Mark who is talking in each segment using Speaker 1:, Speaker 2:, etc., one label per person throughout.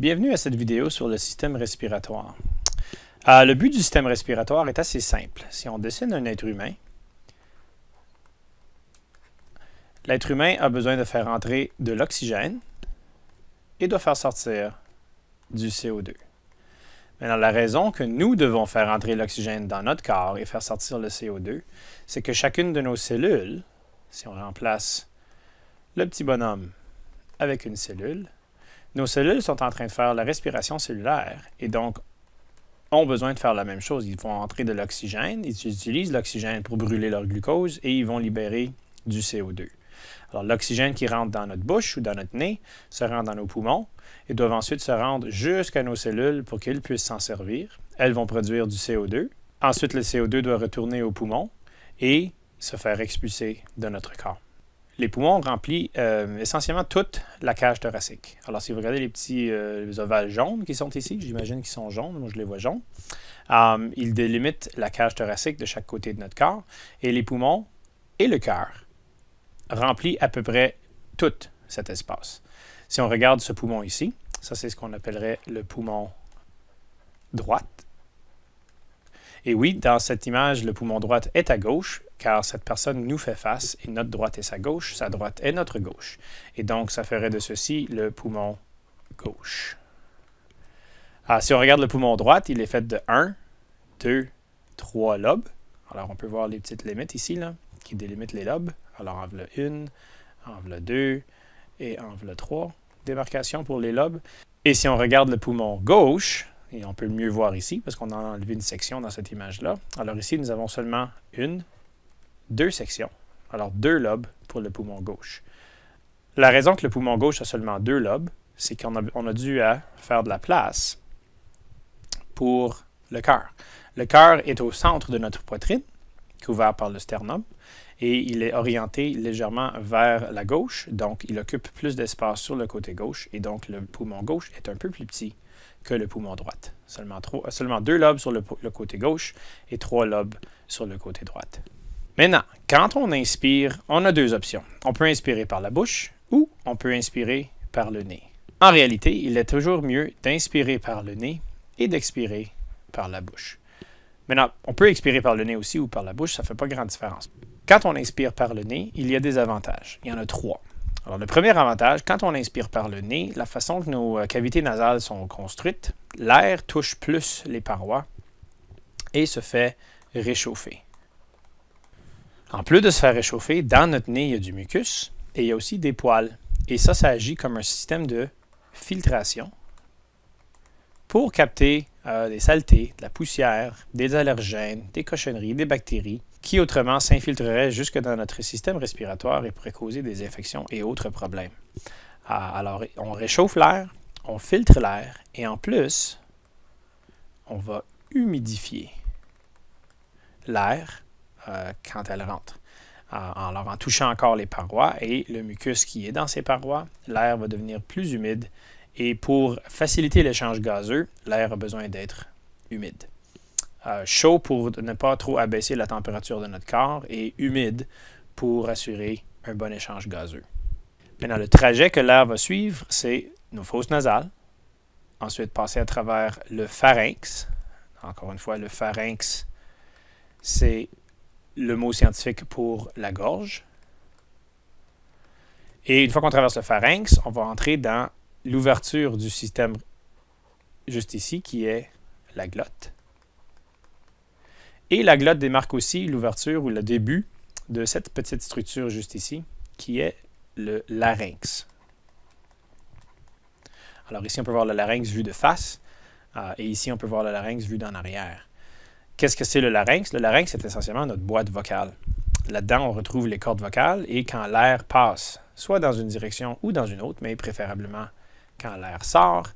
Speaker 1: Bienvenue à cette vidéo sur le système respiratoire. Ah, le but du système respiratoire est assez simple. Si on dessine un être humain, l'être humain a besoin de faire entrer de l'oxygène et doit faire sortir du CO2. Maintenant, la raison que nous devons faire entrer l'oxygène dans notre corps et faire sortir le CO2, c'est que chacune de nos cellules, si on remplace le petit bonhomme avec une cellule, nos cellules sont en train de faire la respiration cellulaire et donc ont besoin de faire la même chose. Ils vont entrer de l'oxygène, ils utilisent l'oxygène pour brûler leur glucose et ils vont libérer du CO2. Alors l'oxygène qui rentre dans notre bouche ou dans notre nez se rend dans nos poumons et doit ensuite se rendre jusqu'à nos cellules pour qu'elles puissent s'en servir. Elles vont produire du CO2. Ensuite, le CO2 doit retourner aux poumons et se faire expulser de notre corps les poumons remplissent euh, essentiellement toute la cage thoracique. Alors, si vous regardez les petits euh, ovales jaunes qui sont ici, j'imagine qu'ils sont jaunes, moi je les vois jaunes, euh, ils délimitent la cage thoracique de chaque côté de notre corps et les poumons et le cœur remplissent à peu près tout cet espace. Si on regarde ce poumon ici, ça c'est ce qu'on appellerait le poumon droit. Et oui, dans cette image, le poumon droit est à gauche, car cette personne nous fait face, et notre droite est sa gauche, sa droite est notre gauche. Et donc, ça ferait de ceci le poumon gauche. Alors, ah, si on regarde le poumon droite, il est fait de 1, 2, 3 lobes. Alors, on peut voir les petites limites ici, là, qui délimitent les lobes. Alors, enveloppe le 1, en 2 et enveloppe le 3. Démarcation pour les lobes. Et si on regarde le poumon gauche, et on peut mieux voir ici parce qu'on a enlevé une section dans cette image-là. Alors ici, nous avons seulement une, deux sections, alors deux lobes pour le poumon gauche. La raison que le poumon gauche a seulement deux lobes, c'est qu'on a, dû faire de la place pour le cœur. Le cœur est au centre de notre poitrine, couvert par le sternum, et il est orienté légèrement vers la gauche, donc il occupe plus d'espace sur le côté gauche, et donc le poumon gauche est un peu plus petit que le poumon droit. Seulement, euh, seulement deux lobes sur le, côté gauche et trois lobes sur le côté droit. Maintenant, quand on inspire, on a deux options. On peut inspirer par la bouche ou on peut inspirer par le nez. En réalité, il est toujours mieux d'inspirer par le nez et d'expirer par la bouche. Maintenant, on peut expirer par le nez aussi ou par la bouche, ça ne fait pas grande différence. Quand on inspire par le nez, il y a des avantages. Il y en a trois. Alors, le premier avantage, quand on inspire par le nez, la façon que nos euh, cavités nasales sont construites, l'air touche plus les parois et se fait réchauffer. En plus de se faire réchauffer, dans notre nez, il y a du mucus et il y a aussi des poils. Et ça, ça agit comme un système de filtration pour capter euh, des saletés, de la poussière, des allergènes, des cochonneries, des bactéries, qui autrement s'infiltreraient jusque dans notre système respiratoire et pourraient causer des infections et autres problèmes. Ah, alors, on réchauffe l'air, on filtre l'air, et en plus, on va humidifier l'air euh, quand elle rentre. Alors, ah, en touchant encore les parois et le mucus qui est dans ces parois, l'air va devenir plus humide et pour faciliter l'échange gazeux, l'air a besoin d'être humide. Euh, chaud pour ne pas trop abaisser la température de notre corps et humide pour assurer un bon échange gazeux. Maintenant, le trajet que l'air va suivre, c'est nos fosses nasales, ensuite passer à travers le pharynx. Encore une fois, le pharynx, c'est le mot scientifique pour la gorge. Et une fois qu'on traverse le pharynx, on va entrer dans l'ouverture du système juste ici, qui est la glotte. Et la glotte démarque aussi l'ouverture ou le début de cette petite structure juste ici, qui est le larynx. Alors ici, on peut voir le larynx vu de face, euh, et ici, on peut voir le larynx vu d'en arrière. Qu'est-ce que c'est le larynx? Le larynx, c'est essentiellement notre boîte vocale. Là-dedans, on retrouve les cordes vocales, et quand l'air passe, soit dans une direction ou dans une autre, mais préférablement quand l'air sort,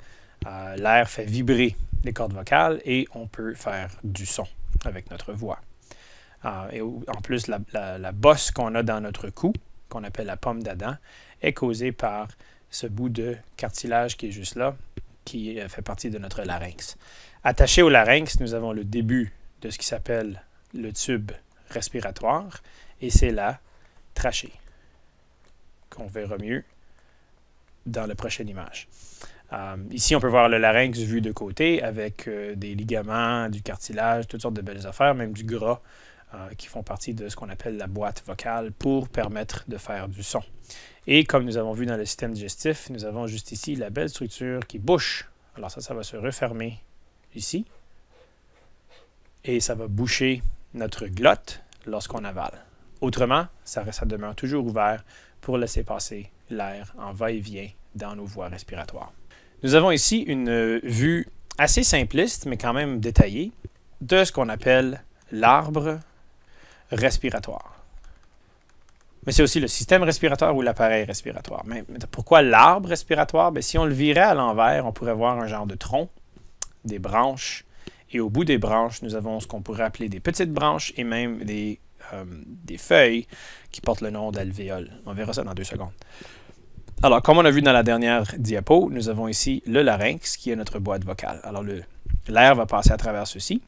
Speaker 1: euh, l'air fait vibrer les cordes vocales et on peut faire du son avec notre voix. Euh, et en plus, la, la bosse qu'on a dans notre cou, qu'on appelle la pomme d'Adam, est causée par ce bout de cartilage qui est juste là, qui euh, fait partie de notre larynx. Attaché au larynx, nous avons le début de ce qui s'appelle le tube respiratoire, et c'est la trachée, qu'on verra mieux dans la prochaine image. Euh, ici, on peut voir le larynx vu de côté avec euh, des ligaments, du cartilage, toutes sortes de belles affaires, même du gras euh, qui font partie de ce qu'on appelle la boîte vocale pour permettre de faire du son. Et comme nous avons vu dans le système digestif, nous avons juste ici la belle structure qui bouche. Alors ça, ça va se refermer ici et ça va boucher notre glotte lorsqu'on avale. Autrement, ça, ça demeure toujours ouvert pour laisser passer l'air en va-et-vient dans nos voies respiratoires. Nous avons ici une euh, vue assez simpliste, mais quand même détaillée, de ce qu'on appelle l'arbre respiratoire. Mais c'est aussi le système respiratoire ou l'appareil respiratoire. Mais pourquoi l'arbre respiratoire? Ben, si on le virait à l'envers, on pourrait voir un genre de tronc, des branches, et au bout des branches, nous avons ce qu'on pourrait appeler des petites branches et même des, euh, des feuilles qui portent le nom d'alvéoles. On verra ça dans deux secondes. Alors, comme on a vu dans la dernière diapo, nous avons ici le larynx, qui est notre boîte vocale. Alors, l'air va passer à travers ceci,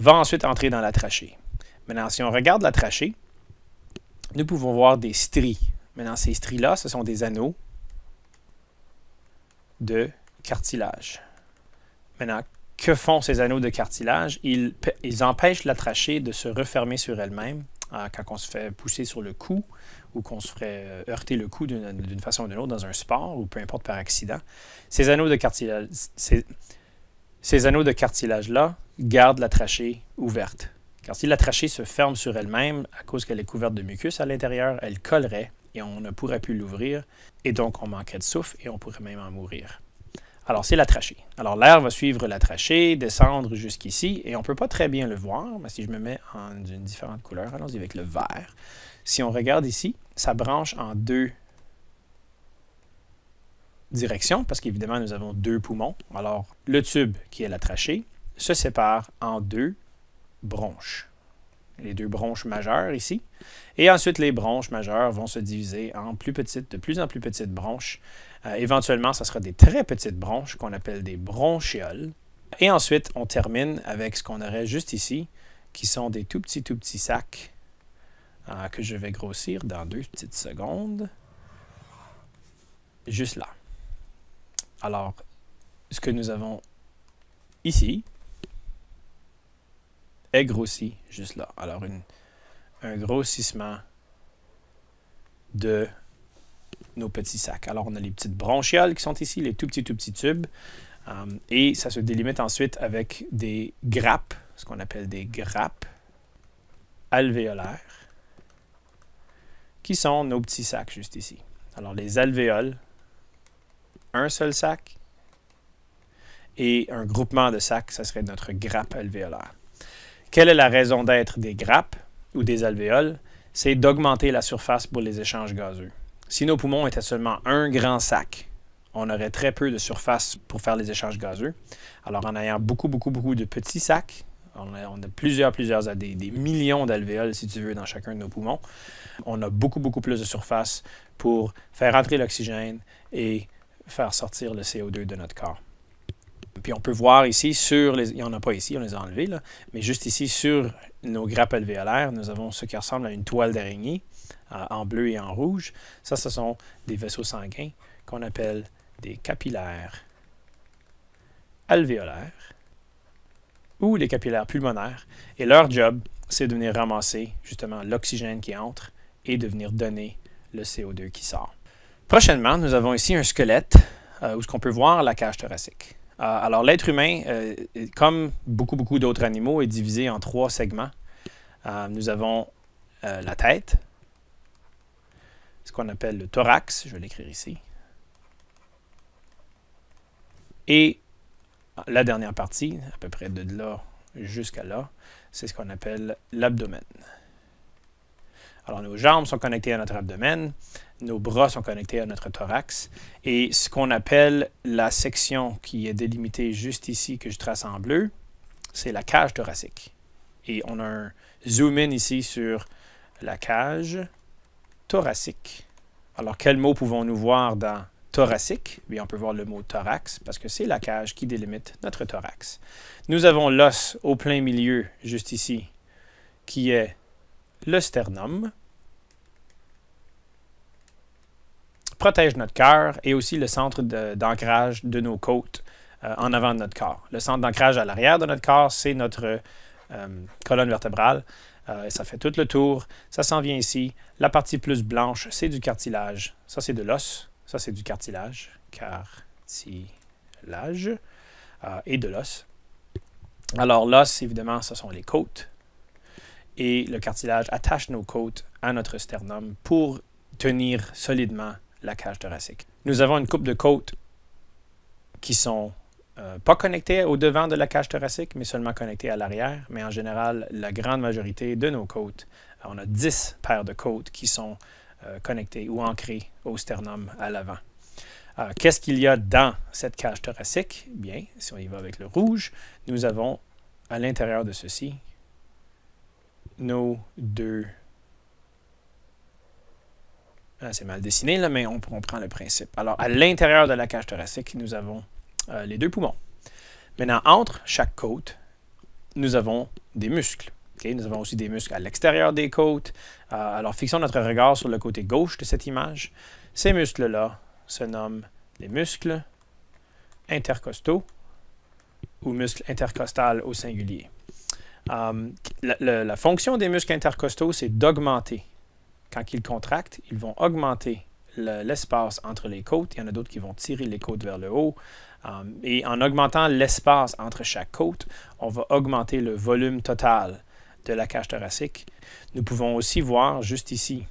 Speaker 1: va ensuite entrer dans la trachée. Maintenant, si on regarde la trachée, nous pouvons voir des stries. Maintenant, ces stries-là, ce sont des anneaux de cartilage. Maintenant, que font ces anneaux de cartilage? Ils, empêchent la trachée de se refermer sur elle-même euh, quand on se fait pousser sur le cou ou qu'on se ferait euh, heurter le cou d'une façon ou d'une autre dans un sport ou peu importe par accident, ces anneaux de cartilage, ces, anneaux de cartilage-là gardent la trachée ouverte. Car si la trachée se ferme sur elle-même à cause qu'elle est couverte de mucus à l'intérieur, elle collerait et on ne pourrait plus l'ouvrir et donc on manquerait de souffle et on pourrait même en mourir. Alors, c'est la trachée. Alors, l'air va suivre la trachée, descendre jusqu'ici, et on ne peut pas très bien le voir, mais si je me mets en une différente couleur, allons-y avec le vert, si on regarde ici, ça branche en deux directions, parce qu'évidemment, nous avons deux poumons. Alors, le tube, qui est la trachée, se sépare en deux bronches. Les deux bronches majeures ici. Et ensuite, les bronches majeures vont se diviser en plus petites, de plus en plus petites bronches. Euh, éventuellement, ça sera des très petites bronches qu'on appelle des bronchioles. Et ensuite, on termine avec ce qu'on aurait juste ici, qui sont des tout petits, tout petits sacs Hein, que je vais grossir dans deux petites secondes. Juste là. Alors, ce que nous avons ici est grossi juste là. Alors, un grossissement de nos petits sacs. Alors, on a les petites bronchioles qui sont ici, les tout petits, tout petits tubes. Hum, et ça se délimite ensuite avec des grappes, ce qu'on appelle des grappes alvéolaires qui sont nos petits sacs juste ici. Alors les alvéoles, un seul sac, et un groupement de sacs, ça serait notre grappe alvéolaire. Quelle est la raison d'être des grappes ou des alvéoles? C'est d'augmenter la surface pour les échanges gazeux. Si nos poumons étaient seulement un grand sac, on aurait très peu de surface pour faire les échanges gazeux. Alors en ayant beaucoup, beaucoup, beaucoup de petits sacs, on a, plusieurs, plusieurs, des, millions d'alvéoles, si tu veux, dans chacun de nos poumons. On a beaucoup, beaucoup plus de surface pour faire entrer l'oxygène et faire sortir le CO2 de notre corps. Puis on peut voir ici sur les. Il n'y en a pas ici, on les a enlevés, là, mais juste ici sur nos grappes alvéolaires, nous avons ce qui ressemble à une toile d'araignée en bleu et en rouge. Ça, ce sont des vaisseaux sanguins qu'on appelle des capillaires alvéolaires les capillaires pulmonaires. Et leur job, c'est de venir ramasser justement l'oxygène qui entre et de venir donner le CO2 qui sort. Prochainement, nous avons ici un squelette euh, où ce qu'on peut voir la cage thoracique. Euh, alors l'être humain, euh, comme beaucoup beaucoup d'autres animaux, est divisé en trois segments. nous avons la tête, ce qu'on appelle le thorax, je vais l'écrire ici, et la dernière partie, à peu près de là jusqu'à là, c'est ce qu'on appelle l'abdomen. Alors, nos jambes sont connectées à notre abdomen, nos bras sont connectés à notre thorax, et ce qu'on appelle la section qui est délimitée juste ici, que je trace en bleu, c'est la cage thoracique. Et on a un zoom-in ici sur la cage thoracique. Alors, quels mots pouvons-nous voir dans thoracique, on peut voir le mot thorax parce que c'est la cage qui délimite notre thorax. Nous avons l'os au plein milieu, juste ici, qui est le sternum, protège notre cœur et aussi le centre d'ancrage de, nos côtes euh, en avant de notre corps. Le centre d'ancrage à l'arrière de notre corps, c'est notre euh, colonne vertébrale. Euh, ça fait tout le tour. Ça s'en vient ici. La partie plus blanche, c'est du cartilage. Ça, c'est de l'os. Ça, c'est du cartilage, cartilage euh, et de l'os. Alors, l'os, évidemment, ce sont les côtes. Et le cartilage attache nos côtes à notre sternum pour tenir solidement la cage thoracique. Nous avons une coupe de côtes qui sont euh, pas connectées au devant de la cage thoracique, mais seulement connectées à l'arrière. Mais en général, la grande majorité de nos côtes, on a 10 paires de côtes qui sont euh, connecté ou ancré au sternum à l'avant. Qu'est-ce qu'il y a dans cette cage thoracique? Bien, si on y va avec le rouge, nous avons à l'intérieur de ceci nos deux... Ah, c'est mal dessiné là, mais on, comprend le principe. Alors, à l'intérieur de la cage thoracique, nous avons euh, les deux poumons. Maintenant, entre chaque côte, nous avons des muscles nous avons aussi des muscles à l'extérieur des côtes. Euh, alors, fixons notre regard sur le côté gauche de cette image. Ces muscles-là se nomment les muscles intercostaux ou muscles intercostales au singulier. Euh, la, fonction des muscles intercostaux, c'est d'augmenter. Quand ils contractent, ils vont augmenter l'espace entre les côtes. Il y en a d'autres qui vont tirer les côtes vers le haut. Euh, et en augmentant l'espace entre chaque côte, on va augmenter le volume total de la cage thoracique. Nous pouvons aussi voir juste ici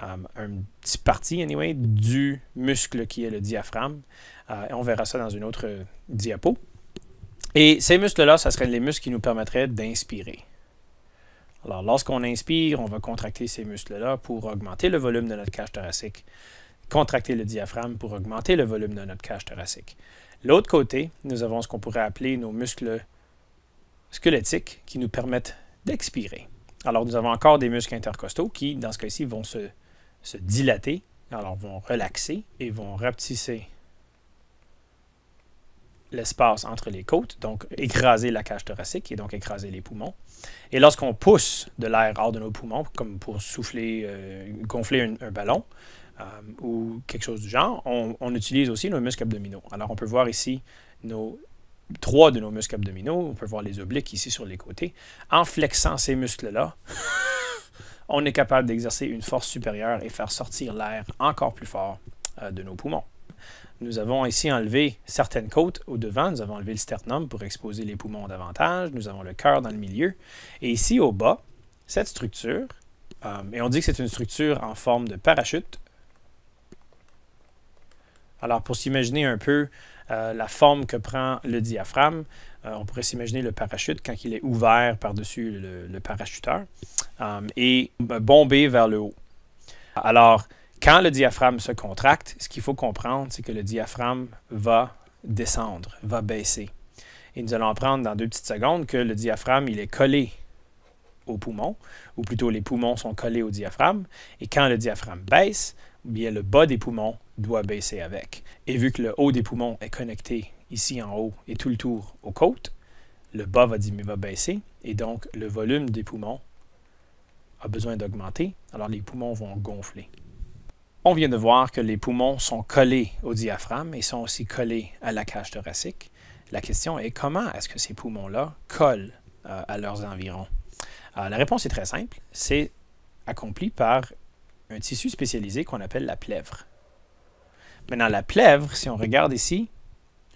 Speaker 1: une um, un petit partie, anyway, du muscle qui est le diaphragme. Uh, on verra ça dans une autre diapo. Et ces muscles-là, ce seraient les muscles qui nous permettraient d'inspirer. Alors, lorsqu'on inspire, on va contracter ces muscles-là pour augmenter le volume de notre cage thoracique, contracter le diaphragme pour augmenter le volume de notre cage thoracique. L'autre côté, nous avons ce qu'on pourrait appeler nos muscles squelettiques qui nous permettent d'expirer. Alors, nous avons encore des muscles intercostaux qui, dans ce cas-ci, vont se, dilater, alors vont relaxer et vont rapetisser l'espace entre les côtes, donc écraser la cage thoracique et donc écraser les poumons. Et lorsqu'on pousse de l'air hors de nos poumons, comme pour souffler, euh, gonfler un, ballon euh, ou quelque chose du genre, on, on, utilise aussi nos muscles abdominaux. Alors on peut voir ici nos trois de nos muscles abdominaux, on peut voir les obliques ici sur les côtés, en flexant ces muscles-là, on est capable d'exercer une force supérieure et faire sortir l'air encore plus fort euh, de nos poumons. Nous avons ici enlevé certaines côtes au devant, nous avons enlevé le sternum pour exposer les poumons davantage, nous avons le cœur dans le milieu, et ici au bas, cette structure, euh, et on dit que c'est une structure en forme de parachute, alors, pour s'imaginer un peu euh, la forme que prend le diaphragme. Euh, on pourrait s'imaginer le parachute quand il est ouvert par-dessus le, parachuteur euh, et ben, bombé vers le haut. Alors, quand le diaphragme se contracte, ce qu'il faut comprendre, c'est que le diaphragme va descendre, va baisser. Et nous allons apprendre dans deux petites secondes que le diaphragme, il est collé au poumon, ou plutôt les poumons sont collés au diaphragme. Et quand le diaphragme baisse, bien le bas des poumons doit baisser avec. Et vu que le haut des poumons est connecté ici en haut et tout le tour aux côtes, le bas va, va baisser et donc le volume des poumons a besoin d'augmenter, alors les poumons vont gonfler. On vient de voir que les poumons sont collés au diaphragme et sont aussi collés à la cage thoracique. La question est comment est-ce que ces poumons-là collent euh, à leurs environs? Euh, la réponse est très simple, c'est accompli par un tissu spécialisé qu'on appelle la plèvre. Maintenant, la plèvre, si on regarde ici,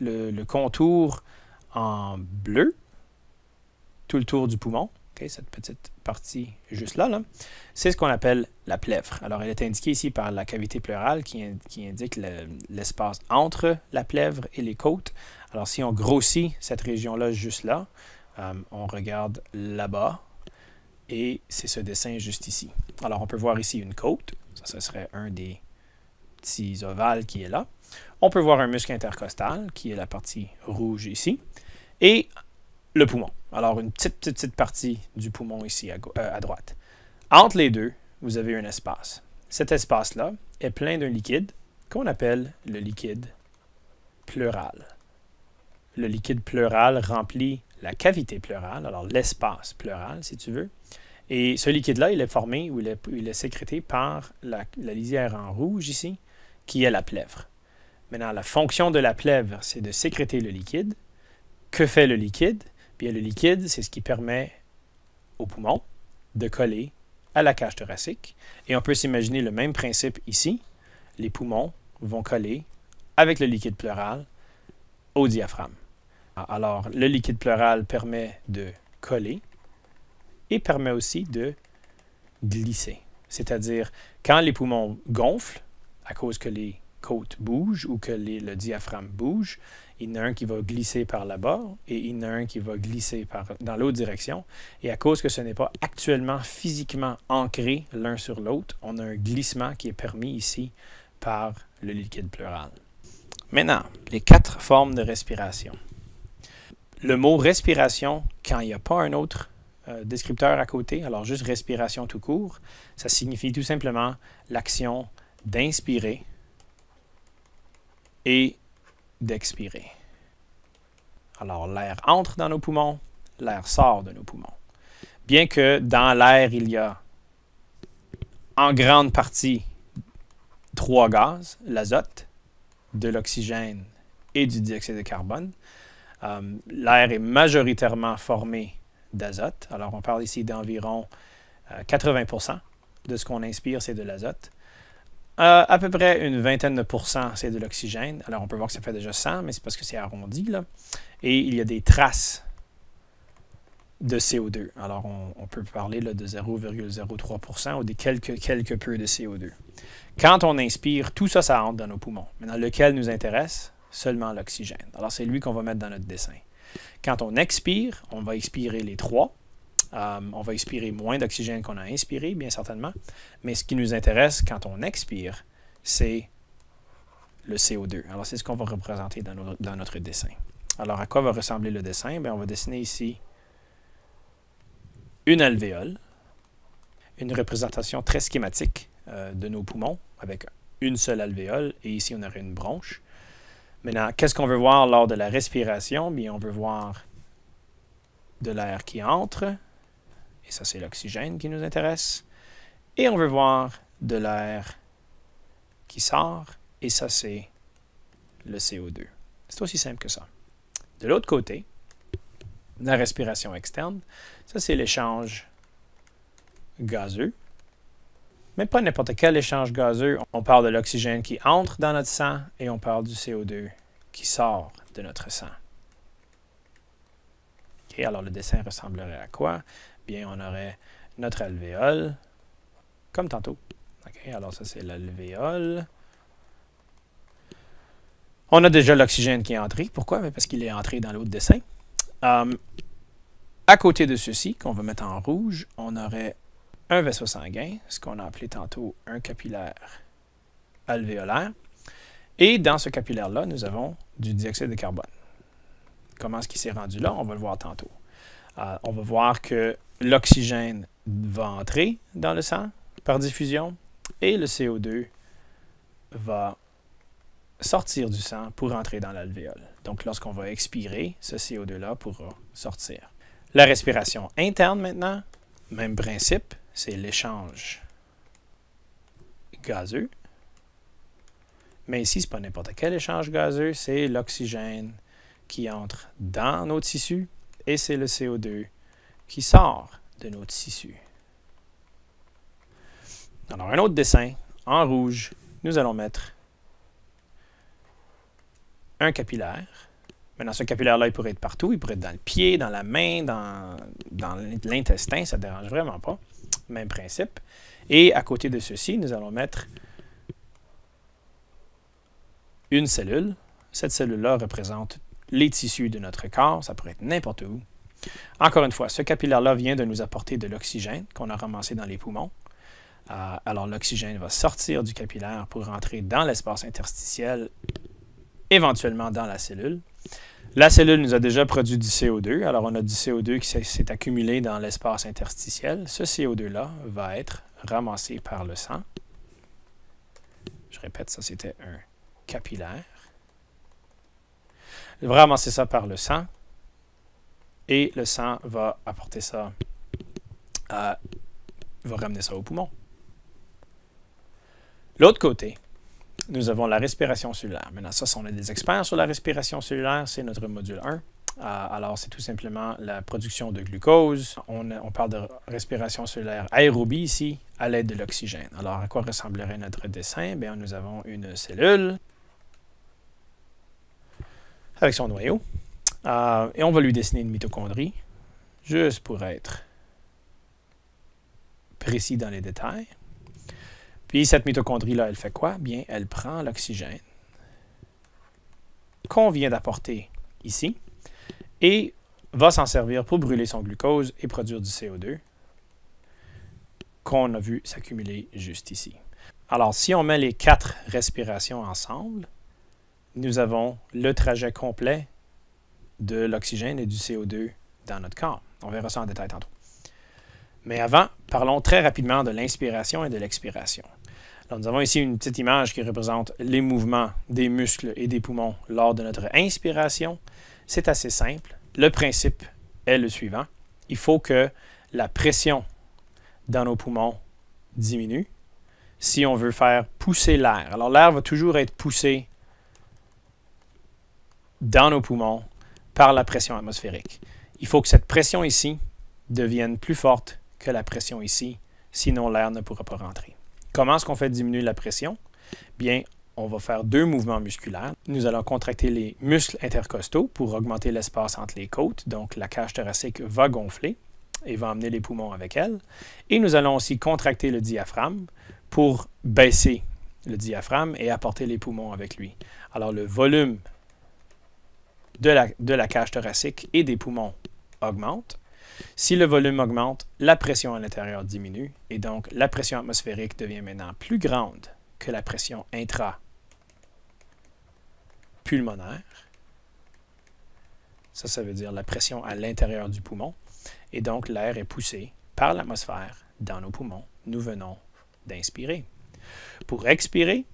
Speaker 1: le, contour en bleu, tout le tour du poumon, cette petite partie juste là, c'est ce qu'on appelle la plèvre. Alors, elle est indiquée ici par la cavité pleurale qui, indique l'espace entre la plèvre et les côtes. Alors, si on grossit cette région-là juste là, euh, on regarde là-bas et c'est ce dessin juste ici. Alors, on peut voir ici une côte. Ça, ce serait un des ovale qui est là. On peut voir un muscle intercostal, qui est la partie rouge ici, et le poumon. Alors, une petite, petite, partie du poumon ici euh, à, droite. Entre les deux, vous avez un espace. Cet espace-là est plein d'un liquide qu'on appelle le liquide pleural. Le liquide pleural remplit la cavité pleurale, alors l'espace pleural, si tu veux. Et ce liquide-là, il est formé ou il est, sécrété par la, lisière en rouge ici qui est la plèvre. Maintenant, la fonction de la plèvre, c'est de sécréter le liquide. Que fait le liquide? Bien, le liquide, c'est ce qui permet aux poumons de coller à la cage thoracique. Et on peut s'imaginer le même principe ici. Les poumons vont coller avec le liquide pleural au diaphragme. Alors, le liquide pleural permet de coller et permet aussi de glisser. C'est-à-dire, quand les poumons gonflent, à cause que les côtes bougent ou que le diaphragme bouge. Il y en a un qui va glisser par là-bas et il y en a un qui va glisser par, dans l'autre direction. Et à cause que ce n'est pas actuellement physiquement ancré l'un sur l'autre, on a un glissement qui est permis ici par le liquide pleural. Maintenant, les quatre formes de respiration. Le mot respiration, quand il n'y a pas un autre euh, descripteur à côté, alors juste respiration tout court, ça signifie tout simplement l'action d'inspirer et d'expirer. Alors l'air entre dans nos poumons, l'air sort de nos poumons. Bien que dans l'air, il y a en grande partie trois gaz, l'azote, de l'oxygène et du dioxyde de carbone. Euh, l'air est majoritairement formé d'azote. Alors on parle ici d'environ 80 euh, de ce qu'on inspire, c'est de l'azote. Euh, à peu près une vingtaine de pourcents, c'est de l'oxygène. Alors, on peut voir que ça fait déjà 100, mais c'est parce que c'est arrondi. Là. Et il y a des traces de CO2. Alors, on, peut parler là, de 0,03 ou des quelques, quelques peu de CO2. Quand on inspire, tout ça, ça rentre dans nos poumons. Mais dans lequel nous intéresse? Seulement l'oxygène. Alors, c'est lui qu'on va mettre dans notre dessin. Quand on expire, on va expirer les trois. Euh, on va expirer moins d'oxygène qu'on a inspiré, bien certainement. Mais ce qui nous intéresse quand on expire, c'est le CO2. Alors, c'est ce qu'on va représenter dans, notre dessin. Alors, à quoi va ressembler le dessin? on va dessiner ici une alvéole, une représentation très schématique euh, de nos poumons avec une seule alvéole et ici on aurait une bronche. Maintenant, qu'est-ce qu'on veut voir lors de la respiration? on veut voir de l'air qui entre, et ça, c'est l'oxygène qui nous intéresse. Et on veut voir de l'air qui sort. Et ça, c'est le CO2. C'est aussi simple que ça. De l'autre côté, la respiration externe, ça, c'est l'échange gazeux. Mais pas n'importe quel échange gazeux. On parle de l'oxygène qui entre dans notre sang et on parle du CO2 qui sort de notre sang. OK, alors le dessin ressemblerait à quoi? on aurait notre alvéole, comme tantôt. alors ça, c'est l'alvéole. On a déjà l'oxygène qui est entré. Pourquoi? Ben, parce qu'il est entré dans l'autre dessin. Hum, à côté de ceci, qu'on va mettre en rouge, on aurait un vaisseau sanguin, ce qu'on a appelé tantôt un capillaire alvéolaire. Et dans ce capillaire-là, nous avons du dioxyde de carbone. Comment est-ce qu'il s'est rendu là? On va le voir tantôt. Euh, on va voir que l'oxygène va entrer dans le sang par diffusion et le CO2 va sortir du sang pour entrer dans l'alvéole. Donc lorsqu'on va expirer, ce CO2-là pourra sortir. La respiration interne maintenant, même principe, c'est l'échange gazeux. Mais ici, ce n'est pas n'importe quel échange gazeux, c'est l'oxygène qui entre dans nos tissus et c'est le CO2 qui sort de nos tissus. Alors, un autre dessin, en rouge, nous allons mettre un capillaire. Maintenant, ce capillaire-là, il pourrait être partout. Il pourrait être dans le pied, dans la main, dans, dans l'intestin. Ça ne dérange vraiment pas. Même principe. Et à côté de ceci, nous allons mettre une cellule. Cette cellule-là représente les tissus de notre corps. Ça pourrait être n'importe où. Encore une fois, ce capillaire-là vient de nous apporter de l'oxygène qu'on a ramassé dans les poumons. Euh, alors l'oxygène va sortir du capillaire pour rentrer dans l'espace interstitiel, éventuellement dans la cellule. La cellule nous a déjà produit du CO2, alors on a du CO2 qui s'est accumulé dans l'espace interstitiel. Ce CO2-là va être ramassé par le sang. Je répète, ça c'était un capillaire. Il va ramasser ça par le sang et le sang va apporter ça, à, euh, va ramener ça au poumon. L'autre côté, nous avons la respiration cellulaire. Maintenant, ça, on est des experts sur la respiration cellulaire, c'est notre module 1. Euh, alors, c'est tout simplement la production de glucose. On, on parle de respiration cellulaire aérobie ici, à l'aide de l'oxygène. Alors, à quoi ressemblerait notre dessin? Bien, nous avons une cellule avec son noyau. Euh, et on va lui dessiner une mitochondrie, juste pour être précis dans les détails. Puis cette mitochondrie-là, elle fait quoi? Bien, elle prend l'oxygène qu'on vient d'apporter ici et va s'en servir pour brûler son glucose et produire du CO2 qu'on a vu s'accumuler juste ici. Alors, si on met les quatre respirations ensemble, nous avons le trajet complet de l'oxygène et du CO2 dans notre corps. On verra ça en détail tantôt. Mais avant, parlons très rapidement de l'inspiration et de l'expiration. nous avons ici une petite image qui représente les mouvements des muscles et des poumons lors de notre inspiration. C'est assez simple. Le principe est le suivant. Il faut que la pression dans nos poumons diminue si on veut faire pousser l'air. Alors l'air va toujours être poussé dans nos poumons par la pression atmosphérique. Il faut que cette pression ici devienne plus forte que la pression ici, sinon l'air ne pourra pas rentrer. Comment est-ce qu'on fait diminuer la pression? Bien, on va faire deux mouvements musculaires. Nous allons contracter les muscles intercostaux pour augmenter l'espace entre les côtes, donc la cage thoracique va gonfler et va emmener les poumons avec elle. Et nous allons aussi contracter le diaphragme pour baisser le diaphragme et apporter les poumons avec lui. Alors le volume de la, cage thoracique et des poumons augmente. Si le volume augmente, la pression à l'intérieur diminue et donc la pression atmosphérique devient maintenant plus grande que la pression intra-pulmonaire. Ça, ça veut dire la pression à l'intérieur du poumon. Et donc, l'air est poussé par l'atmosphère dans nos poumons. Nous venons d'inspirer. Pour expirer,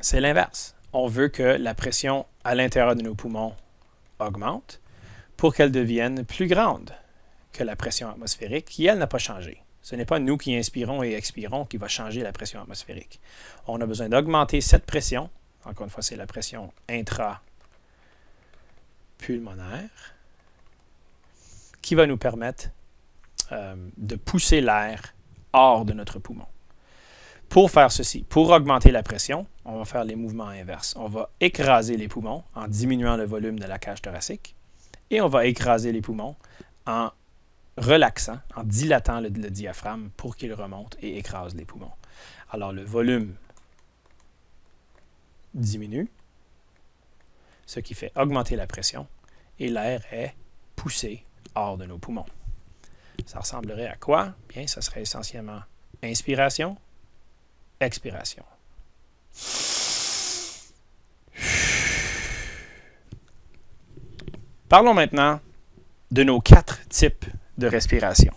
Speaker 1: c'est l'inverse. On veut que la pression à l'intérieur de nos poumons augmente pour qu'elle devienne plus grande que la pression atmosphérique qui, elle, n'a pas changé. Ce n'est pas nous qui inspirons et expirons qui va changer la pression atmosphérique. On a besoin d'augmenter cette pression. Encore une fois, c'est la pression intra-pulmonaire qui va nous permettre euh, de pousser l'air hors de notre poumon. Pour faire ceci, pour augmenter la pression, on va faire les mouvements inverses. On va écraser les poumons en diminuant le volume de la cage thoracique et on va écraser les poumons en relaxant, en dilatant le, diaphragme pour qu'il remonte et écrase les poumons. Alors le volume diminue, ce qui fait augmenter la pression et l'air est poussé hors de nos poumons. Ça ressemblerait à quoi? Bien, ça serait essentiellement inspiration, Expiration. Parlons maintenant de nos quatre types de respiration.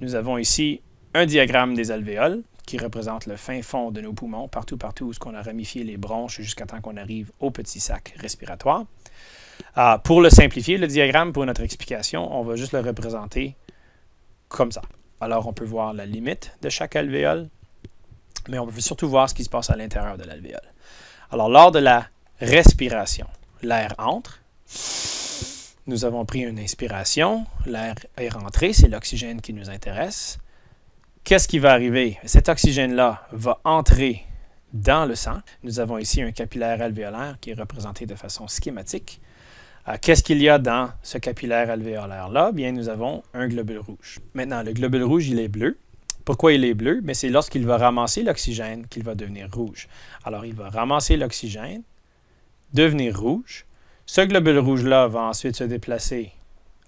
Speaker 1: Nous avons ici un diagramme des alvéoles qui représente le fin fond de nos poumons, partout, partout où on a ramifié les bronches jusqu'à temps qu'on arrive au petit sac respiratoire. Ah, pour le simplifier, le diagramme, pour notre explication, on va juste le représenter comme ça. Alors, on peut voir la limite de chaque alvéole, mais on veut surtout voir ce qui se passe à l'intérieur de l'alvéole. Alors, lors de la respiration, l'air entre. Nous avons pris une inspiration. L'air est rentré. C'est l'oxygène qui nous intéresse. Qu'est-ce qui va arriver? Cet oxygène-là va entrer dans le sang. Nous avons ici un capillaire alvéolaire qui est représenté de façon schématique. Euh, qu'est-ce qu'il y a dans ce capillaire alvéolaire-là? Bien, nous avons un globule rouge. Maintenant, le globule rouge, il est bleu. Pourquoi il est bleu? Mais c'est lorsqu'il va ramasser l'oxygène qu'il va devenir rouge. Alors, il va ramasser l'oxygène, devenir rouge. Ce globule rouge-là va ensuite se déplacer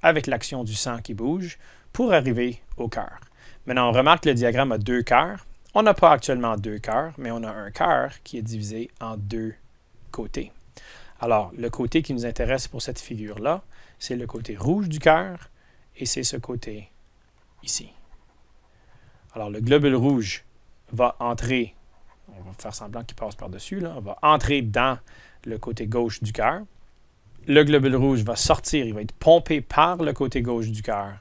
Speaker 1: avec l'action du sang qui bouge pour arriver au cœur. Maintenant, on remarque que le diagramme a deux cœurs. On n'a pas actuellement deux cœurs, mais on a un cœur qui est divisé en deux côtés. Alors, le côté qui nous intéresse pour cette figure-là, c'est le côté rouge du cœur et c'est ce côté ici. Alors, le globule rouge va entrer, on va faire semblant qu'il passe par-dessus, là, va entrer dans le côté gauche du cœur. Le globule rouge va sortir, il va être pompé par le côté gauche du cœur,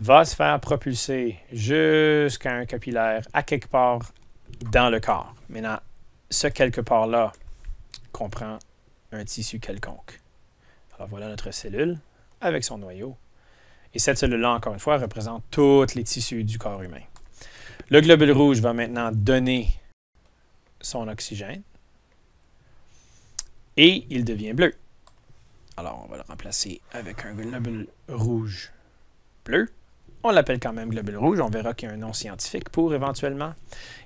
Speaker 1: va se faire propulser jusqu'à un capillaire à quelque part dans le corps. Maintenant, ce quelque part-là comprend un tissu quelconque. Alors voilà notre cellule avec son noyau. Et cette cellule-là, encore une fois, représente tous les tissus du corps humain. Le globule rouge va maintenant donner son oxygène et il devient bleu. Alors, on va le remplacer avec un globule rouge bleu. On l'appelle quand même globule rouge. On verra qu'il y a un nom scientifique pour éventuellement.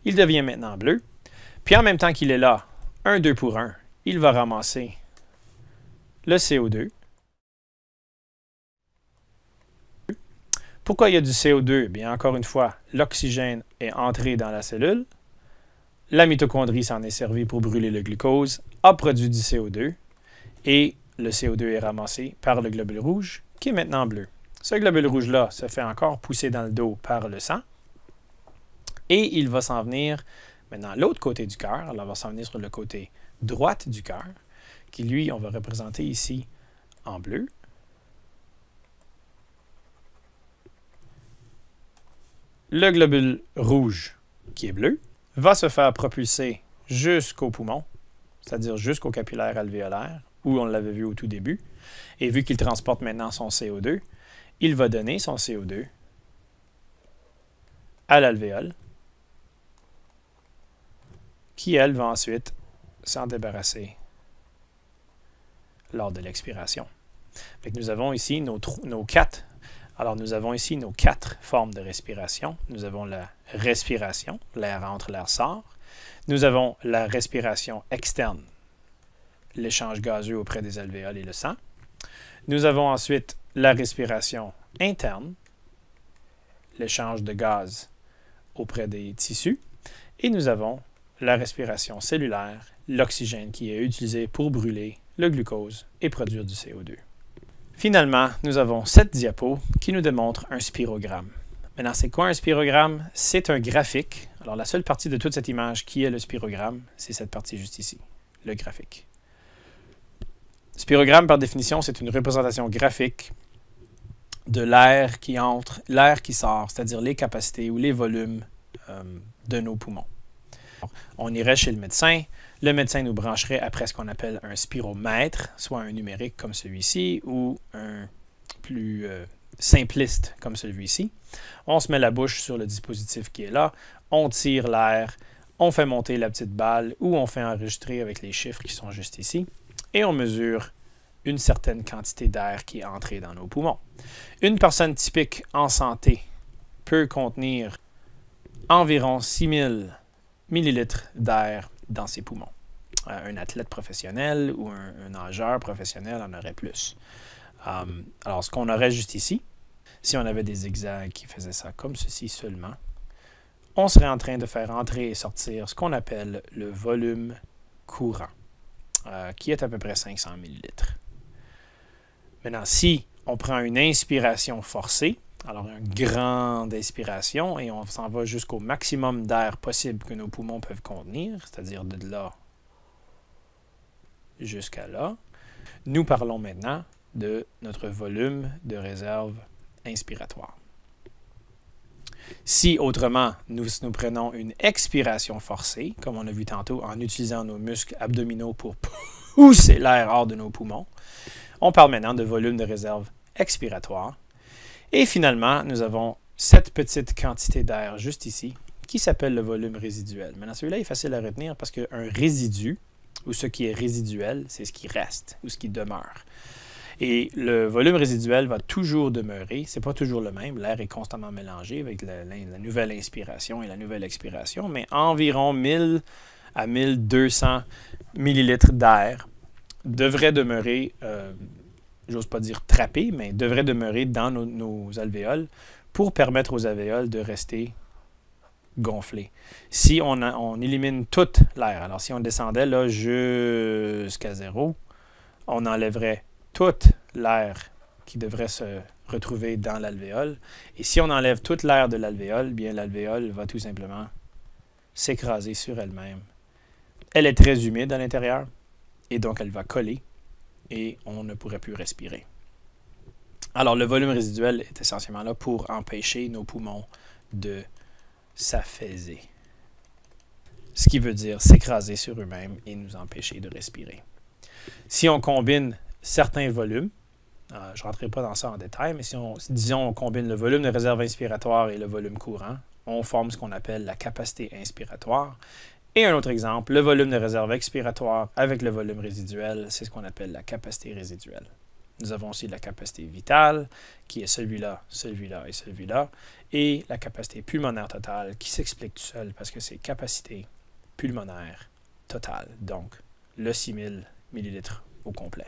Speaker 1: Il devient maintenant bleu. Puis en même temps qu'il est là, un deux pour un il va ramasser le CO2 Pourquoi il y a du CO2 eh Bien, encore une fois, l'oxygène est entré dans la cellule. La mitochondrie s'en est servie pour brûler le glucose, a produit du CO2 et le CO2 est ramassé par le globule rouge qui est maintenant bleu. Ce globule rouge-là se fait encore pousser dans le dos par le sang et il va s'en venir maintenant l'autre côté du cœur. Alors, on va s'en venir sur le côté droite du cœur qui, lui, on va représenter ici en bleu. Le globule rouge, qui est bleu, va se faire propulser jusqu'au poumon, c'est-à-dire jusqu'au capillaire alvéolaire, où on l'avait vu au tout début. Et vu qu'il transporte maintenant son CO2, il va donner son CO2 à l'alvéole, qui, elle, va ensuite s'en débarrasser lors de l'expiration. Nous avons ici nos, nos quatre alors, nous avons ici nos quatre formes de respiration. Nous avons la respiration, l'air entre, l'air sort. Nous avons la respiration externe, l'échange gazeux auprès des alvéoles et le sang. Nous avons ensuite la respiration interne, l'échange de gaz auprès des tissus. Et nous avons la respiration cellulaire, l'oxygène qui est utilisé pour brûler le glucose et produire du CO2. Finalement, nous avons cette diapo qui nous démontre un spirogramme. Maintenant, c'est quoi un spirogramme? C'est un graphique. Alors, la seule partie de toute cette image qui est le spirogramme, c'est cette partie juste ici, le graphique. Spirogramme, par définition, c'est une représentation graphique de l'air qui entre, l'air qui sort, c'est-à-dire les capacités ou les volumes euh, de nos poumons. On irait chez le médecin, le médecin nous brancherait après ce qu'on appelle un spiromètre, soit un numérique comme celui-ci ou un plus euh, simpliste comme celui-ci. On se met la bouche sur le dispositif qui est là, on tire l'air, on fait monter la petite balle ou on fait enregistrer avec les chiffres qui sont juste ici et on mesure une certaine quantité d'air qui est entrée dans nos poumons. Une personne typique en santé peut contenir environ 6000 millilitres d'air dans ses poumons. Euh, un athlète professionnel ou un, nageur professionnel en aurait plus. Euh, alors, ce qu'on aurait juste ici, si on avait des zigzags qui faisaient ça comme ceci seulement, on serait en train de faire entrer et sortir ce qu'on appelle le volume courant, euh, qui est à peu près 500 millilitres. Maintenant, si on prend une inspiration forcée, alors une grande inspiration, et on s'en va jusqu'au maximum d'air possible que nos poumons peuvent contenir, c'est-à-dire de là jusqu'à là. Nous parlons maintenant de notre volume de réserve inspiratoire. Si autrement, nous, prenons une expiration forcée, comme on a vu tantôt, en utilisant nos muscles abdominaux pour pousser l'air hors de nos poumons, on parle maintenant de volume de réserve expiratoire. Et finalement, nous avons cette petite quantité d'air juste ici qui s'appelle le volume résiduel. Maintenant, celui-là est facile à retenir parce qu'un résidu, ou ce qui est résiduel, c'est ce qui reste ou ce qui demeure. Et le volume résiduel va toujours demeurer. C'est pas toujours le même. L'air est constamment mélangé avec la, nouvelle inspiration et la nouvelle expiration, mais environ 1000 à 1200 millilitres d'air devrait demeurer, euh, j'ose pas dire trappé, mais devrait demeurer dans nos alvéoles pour permettre aux alvéoles de rester gonfler. Si on, élimine toute l'air, alors si on descendait là jusqu'à zéro, on enlèverait toute l'air qui devrait se retrouver dans l'alvéole. Et si on enlève toute l'air de l'alvéole, bien l'alvéole va tout simplement s'écraser sur elle-même. Elle est très humide à l'intérieur et donc elle va coller et on ne pourrait plus respirer. Alors le volume résiduel est essentiellement là pour empêcher nos poumons de s'affaisser, Ce qui veut dire s'écraser sur eux-mêmes et nous empêcher de respirer. Si on combine certains volumes, euh, je ne rentrerai pas dans ça en détail, mais si on, disons, on combine le volume de réserve inspiratoire et le volume courant, on forme ce qu'on appelle la capacité inspiratoire. Et un autre exemple, le volume de réserve expiratoire avec le volume résiduel, c'est ce qu'on appelle la capacité résiduelle. Nous avons aussi la capacité vitale, qui est celui-là, celui-là et celui-là et la capacité pulmonaire totale qui s'explique tout seul parce que c'est capacité pulmonaire totale, donc le 6000 ml au complet.